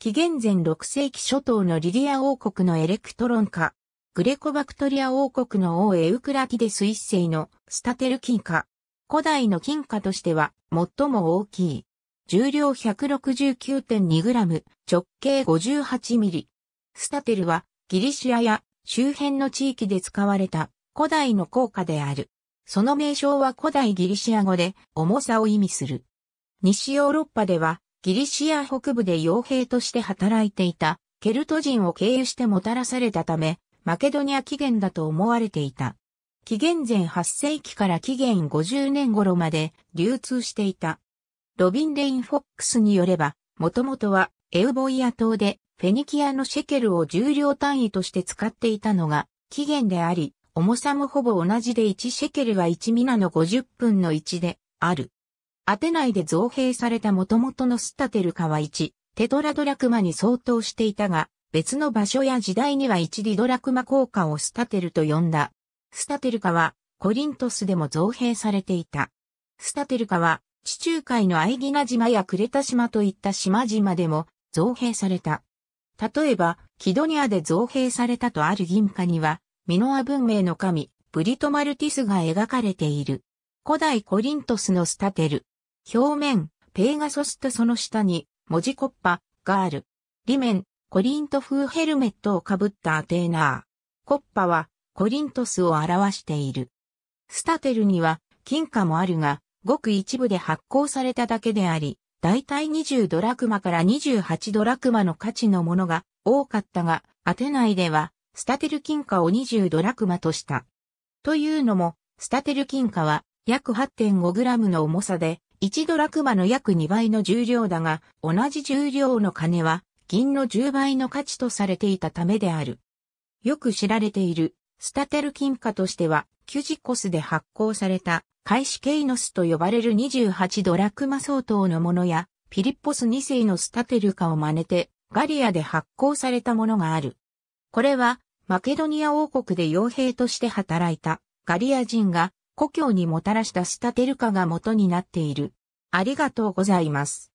紀元前6世紀初頭のリリア王国のエレクトロン化、グレコバクトリア王国の王エウクラティデス一世のスタテル金貨、古代の金貨としては最も大きい。重量 169.2g、直径 58mm。スタテルはギリシアや周辺の地域で使われた古代の硬貨である。その名称は古代ギリシア語で重さを意味する。西ヨーロッパではギリシア北部で傭兵として働いていたケルト人を経由してもたらされたため、マケドニア起源だと思われていた。紀元前8世紀から紀元50年頃まで流通していた。ロビン・レイン・フォックスによれば、もともとはエウボイア島でフェニキアのシェケルを重量単位として使っていたのが起源であり、重さもほぼ同じで1シェケルは1ミナの50分の1である。アテナイで造幣された元々のスタテルカは1、テトラドラクマに相当していたが、別の場所や時代には1ディドラクマ効果をスタテルと呼んだ。スタテルカは、コリントスでも造幣されていた。スタテルカは、地中海のアイギナ島やクレタ島といった島々でも造幣された。例えば、キドニアで造幣されたとある銀貨には、ミノア文明の神、ブリトマルティスが描かれている。古代コリントスのスタテル、表面、ペーガソスとその下に、文字コッパ、がある。裏面、コリント風ヘルメットをかぶったアテーナー。コッパは、コリントスを表している。スタテルには、金貨もあるが、ごく一部で発行されただけであり、だいたい20ドラクマから28ドラクマの価値のものが多かったが、アテナイでは、スタテル金貨を20ドラクマとした。というのも、スタテル金貨は約8 5ムの重さで1ドラクマの約2倍の重量だが、同じ重量の金は、銀の10倍の価値とされていたためである。よく知られている、スタテル金貨としては、キュジコスで発行された、カイシケイノスと呼ばれる28ドラクマ相当のものや、ピリッポス2世のスタテル貨を真似て、ガリアで発行されたものがある。これは、マケドニア王国で傭兵として働いたガリア人が故郷にもたらしたスタテルカが元になっている。ありがとうございます。